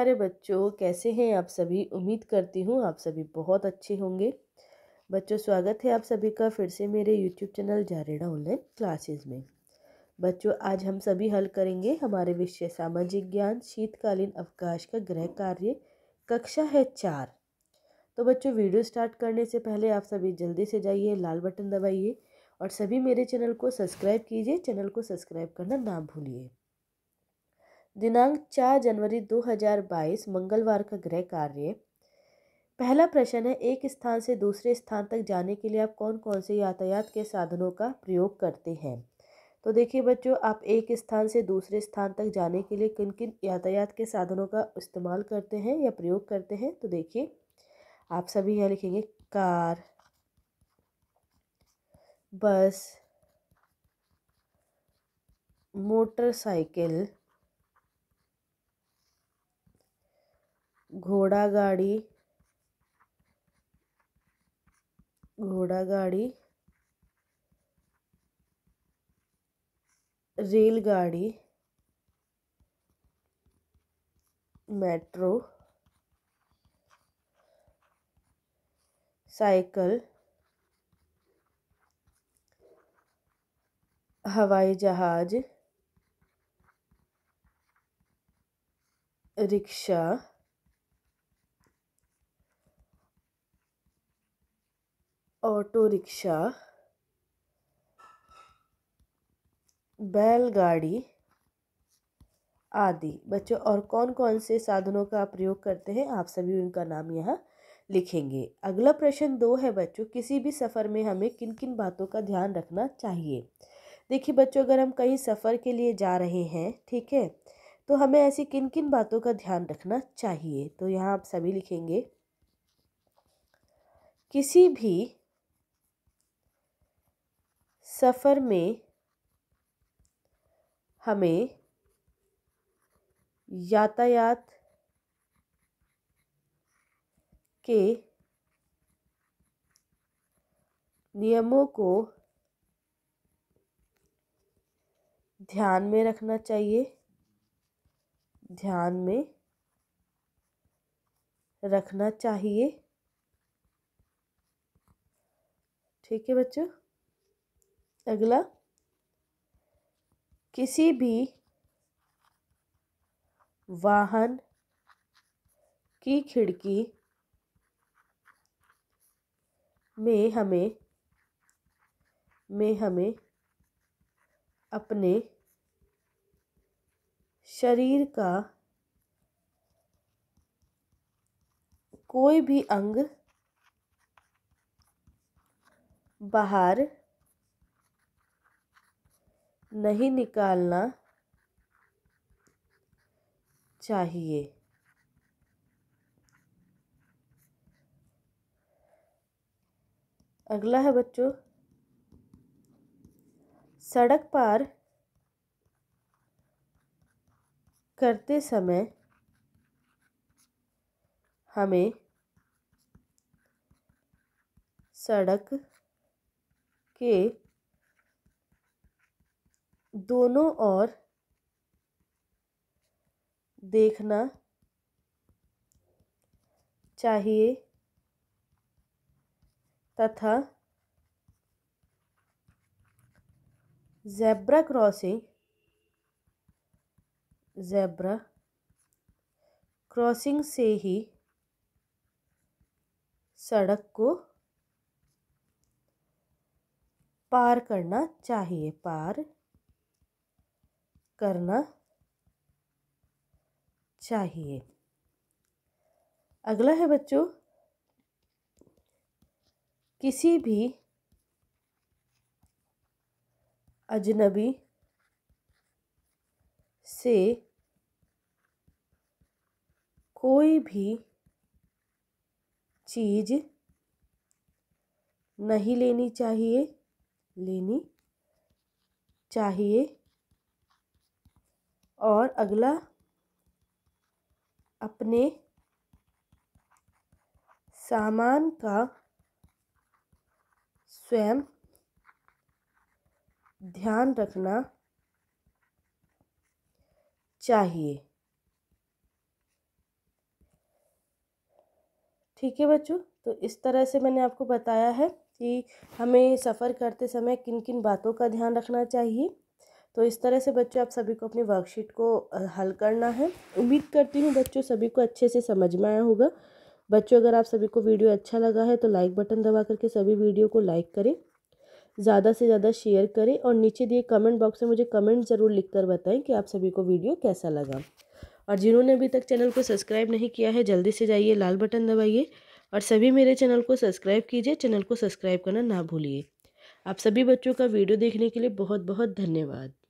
अरे बच्चों कैसे हैं आप सभी उम्मीद करती हूँ आप सभी बहुत अच्छे होंगे बच्चों स्वागत है आप सभी का फिर से मेरे यूट्यूब चैनल जारेड़ा ऑनलाइन क्लासेस में बच्चों आज हम सभी हल करेंगे हमारे विषय सामाजिक ज्ञान शीतकालीन अवकाश का गृह कार्य कक्षा है चार तो बच्चों वीडियो स्टार्ट करने से पहले आप सभी जल्दी से जाइए लाल बटन दबाइए और सभी मेरे चैनल को सब्सक्राइब कीजिए चैनल को सब्सक्राइब करना ना भूलिए दिनांक 4 जनवरी 2022 मंगलवार का गृह कार्य पहला प्रश्न है एक स्थान से दूसरे स्थान तक जाने के लिए आप कौन कौन से यातायात के साधनों का प्रयोग करते हैं तो देखिए बच्चों आप एक स्थान से दूसरे स्थान तक जाने के लिए किन किन यातायात के साधनों का इस्तेमाल करते हैं या प्रयोग करते हैं तो देखिए आप सभी यहाँ लिखेंगे कार बस मोटरसाइकिल घोड़ा गाड़ी घोड़ा गाड़ी रेलगाड़ी मेट्रो साइकिल हवाई जहाज रिक्शा ऑटो रिक्शा बैलगाड़ी आदि बच्चों और कौन कौन से साधनों का प्रयोग करते हैं आप सभी उनका नाम यहाँ लिखेंगे अगला प्रश्न दो है बच्चों किसी भी सफ़र में हमें किन किन बातों का ध्यान रखना चाहिए देखिए बच्चों अगर हम कहीं सफ़र के लिए जा रहे हैं ठीक है तो हमें ऐसी किन किन बातों का ध्यान रखना चाहिए तो यहाँ आप सभी लिखेंगे किसी भी सफ़र में हमें यातायात के नियमों को ध्यान में रखना चाहिए ध्यान में रखना चाहिए ठीक है बच्चों अगला किसी भी वाहन की खिड़की में हमें में हमें अपने शरीर का कोई भी अंग बाहर नहीं निकालना चाहिए अगला है बच्चों सड़क पार करते समय हमें सड़क के दोनों ओर देखना चाहिए तथा ज़ेब्रा क्रॉसिंग ज़ेब्रा क्रॉसिंग से ही सड़क को पार करना चाहिए पार करना चाहिए अगला है बच्चों किसी भी अजनबी से कोई भी चीज़ नहीं लेनी चाहिए लेनी चाहिए और अगला अपने सामान का स्वयं ध्यान रखना चाहिए ठीक है बच्चों तो इस तरह से मैंने आपको बताया है कि हमें सफ़र करते समय किन किन बातों का ध्यान रखना चाहिए तो इस तरह से बच्चों आप सभी को अपनी वर्कशीट को हल करना है उम्मीद करती हूँ बच्चों सभी को अच्छे से समझ में आया होगा बच्चों अगर आप सभी को वीडियो अच्छा लगा है तो लाइक बटन दबा करके सभी वीडियो को लाइक करें ज़्यादा से ज़्यादा शेयर करें और नीचे दिए कमेंट बॉक्स में मुझे कमेंट ज़रूर लिख कर बताएं कि आप सभी को वीडियो कैसा लगा और जिन्होंने अभी तक चैनल को सब्सक्राइब नहीं किया है जल्दी से जाइए लाल बटन दबाइए और सभी मेरे चैनल को सब्सक्राइब कीजिए चैनल को सब्सक्राइब करना ना भूलिए आप सभी बच्चों का वीडियो देखने के लिए बहुत बहुत धन्यवाद